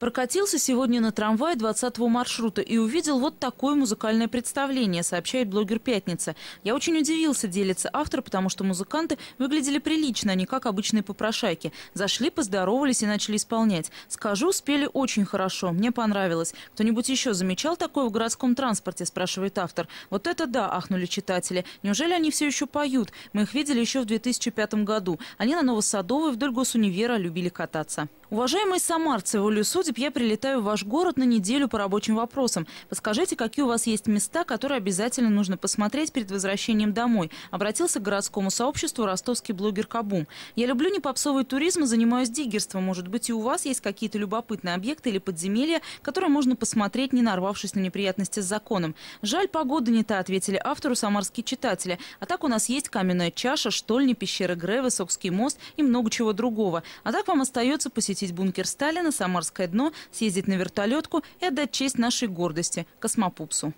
Прокатился сегодня на трамвае 20-го маршрута и увидел вот такое музыкальное представление, сообщает блогер «Пятница». Я очень удивился, делится автор, потому что музыканты выглядели прилично, а не как обычные попрошайки. Зашли, поздоровались и начали исполнять. Скажу, спели очень хорошо, мне понравилось. Кто-нибудь еще замечал такое в городском транспорте, спрашивает автор. Вот это да, ахнули читатели. Неужели они все еще поют? Мы их видели еще в 2005 году. Они на Новосадовой вдоль госунивера любили кататься. Уважаемые самарцы, волю судеб я прилетаю в ваш город на неделю по рабочим вопросам. Подскажите, какие у вас есть места, которые обязательно нужно посмотреть перед возвращением домой? Обратился к городскому сообществу ростовский блогер Кабум. Я люблю не попсовый туризм и занимаюсь диггерством. Может быть, и у вас есть какие-то любопытные объекты или подземелья, которые можно посмотреть, не нарвавшись на неприятности с законом. Жаль, погода не та, ответили автору самарские читатели. А так у нас есть каменная чаша, штольни, пещеры Грэ, Сокский мост и много чего другого. А так вам остается посетить посетить бункер Сталина, Самарское дно, съездить на вертолетку и отдать честь нашей гордости – космопупсу.